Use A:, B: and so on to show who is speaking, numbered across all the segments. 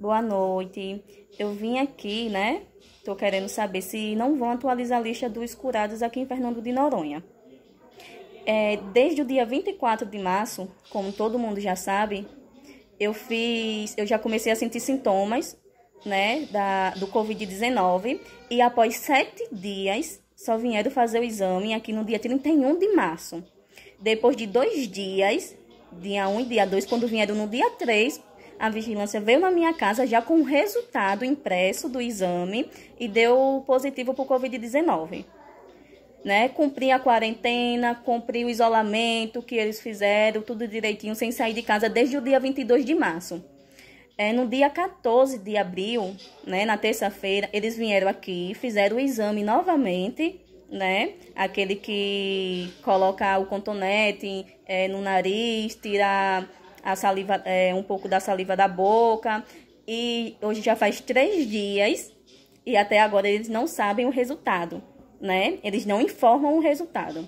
A: Boa noite. Eu vim aqui, né? Tô querendo saber se não vão atualizar a lista dos curados aqui em Fernando de Noronha. É, desde o dia 24 de março, como todo mundo já sabe, eu fiz, eu já comecei a sentir sintomas, né, da, do Covid-19 e após sete dias só vieram fazer o exame aqui no dia 31 de março. Depois de dois dias, dia 1 e dia 2, quando vieram no dia 3, a vigilância veio na minha casa já com o resultado impresso do exame e deu positivo para o Covid-19. Né? Cumpri a quarentena, cumpri o isolamento que eles fizeram, tudo direitinho, sem sair de casa desde o dia 22 de março. É, no dia 14 de abril, né, na terça-feira, eles vieram aqui, fizeram o exame novamente, né? Aquele que coloca o contonete é, no nariz, tira a saliva, é, um pouco da saliva da boca. E hoje já faz três dias e até agora eles não sabem o resultado, né? Eles não informam o resultado.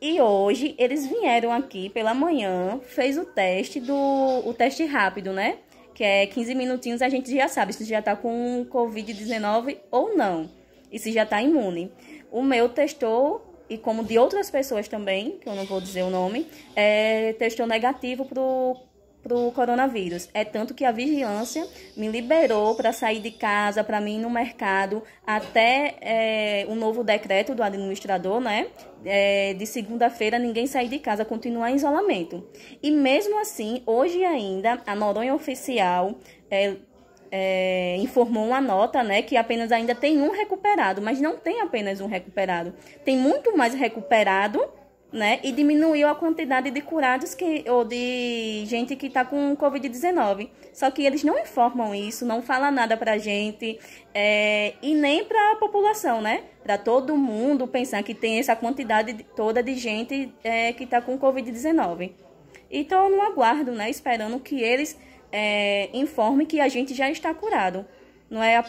A: E hoje eles vieram aqui pela manhã, fez o teste do o teste rápido, né? Que é 15 minutinhos, a gente já sabe se já tá com COVID-19 ou não, e se já tá imune. O meu testou e como de outras pessoas também, que eu não vou dizer o nome, é, testou negativo pro para o coronavírus. É tanto que a vigilância me liberou para sair de casa, para mim ir no mercado, até é, o novo decreto do administrador, né? É, de segunda-feira ninguém sair de casa, continuar em isolamento. E mesmo assim, hoje ainda, a Noronha Oficial é, é, informou uma nota, né, que apenas ainda tem um recuperado, mas não tem apenas um recuperado. Tem muito mais recuperado né? E diminuiu a quantidade de curados que, ou de gente que está com Covid-19. Só que eles não informam isso, não fala nada para a gente é, e nem para a população, né? Para todo mundo pensar que tem essa quantidade toda de gente é, que está com Covid-19. Então, não aguardo, né? Esperando que eles é, informem que a gente já está curado. Não é apenas.